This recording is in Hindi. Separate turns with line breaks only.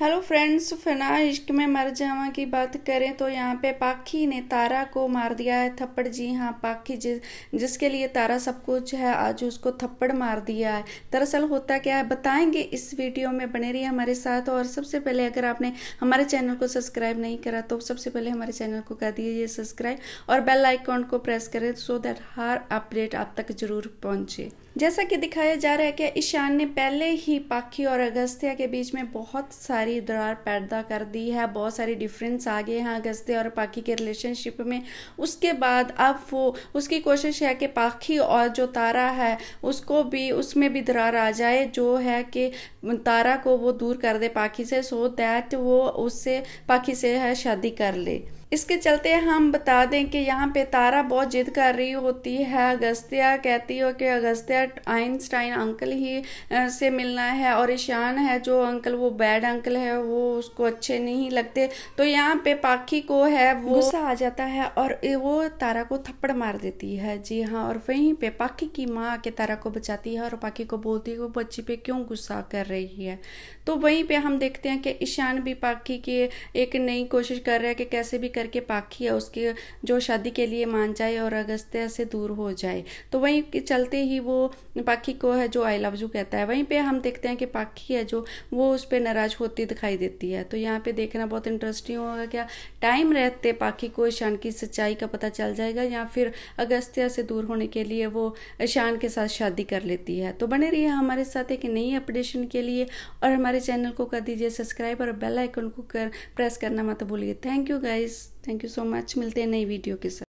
हेलो फ्रेंड्स फना इश्क में मर जावा की बात करें तो यहाँ पे पाखी ने तारा को मार दिया है थप्पड़ जी हाँ पाखी जिस जिसके लिए तारा सब कुछ है आज उसको थप्पड़ मार दिया है दरअसल होता क्या है बताएंगे इस वीडियो में बने रहिए हमारे साथ और सबसे पहले अगर आपने हमारे चैनल को सब्सक्राइब नहीं करा तो सबसे पहले हमारे चैनल को कर दीजिए सब्सक्राइब और बेल आइकॉन को प्रेस करें सो दैट हर अपडेट आप तक जरूर पहुँचे जैसा कि दिखाया जा रहा है कि ईशान ने पहले ही पाखी और अगस्त्या के बीच में बहुत सारे सारी दरार पैदा कर दी है बहुत सारे डिफरेंस आ गए हैं अगस्त्य और पाखी के रिलेशनशिप में उसके बाद अब वो उसकी कोशिश है कि पाखी और जो तारा है उसको भी उसमें भी दरार आ जाए जो है कि तारा को वो दूर कर दे पाखी से सो दैट वो उससे पाखी से है शादी कर ले इसके चलते हम बता दें कि यहाँ पे तारा बहुत जिद कर रही होती है अगस्त्या कहती हो कि अगस्त्या आइंस्टाइन अंकल ही से मिलना है और ईशान है जो अंकल वो बैड अंकल है वो उसको अच्छे नहीं लगते तो यहाँ पे पाखी को है वो गुस्सा आ जाता है और वो तारा को थप्पड़ मार देती है जी हाँ और वहीं पे पाखी की माँ आके तारा को बचाती है और पाखी को बोलती है वो बच्ची पे क्यों गुस्सा कर रही है तो वहीं पे हम देखते हैं कि ईशान भी पाखी की एक नई कोशिश कर रहा है कि कैसे भी करके पाखी उसके जो शादी के लिए मान जाए और अगस्त्य से दूर हो जाए तो वहीं चलते ही वो पाखी को है जो आई लव यू कहता है वहीं पे हम देखते हैं कि पाखी है जो वो उस पर नाराज होती दिखाई देती है तो यहाँ पे देखना बहुत इंटरेस्टिंग होगा क्या टाइम रहते पाखी को ईशान की सच्चाई का पता चल जाएगा या फिर अगस्त्य से दूर होने के लिए वो ईशान के साथ शादी कर लेती है तो बने रहिए हमारे साथ एक नई अपडेशन के लिए और हमारे चैनल को कर दीजिए सब्सक्राइब और बेल आइकन को कर प्रेस करना मत भूलिए thank you guys thank you so much मिलते हैं नई वीडियो के साथ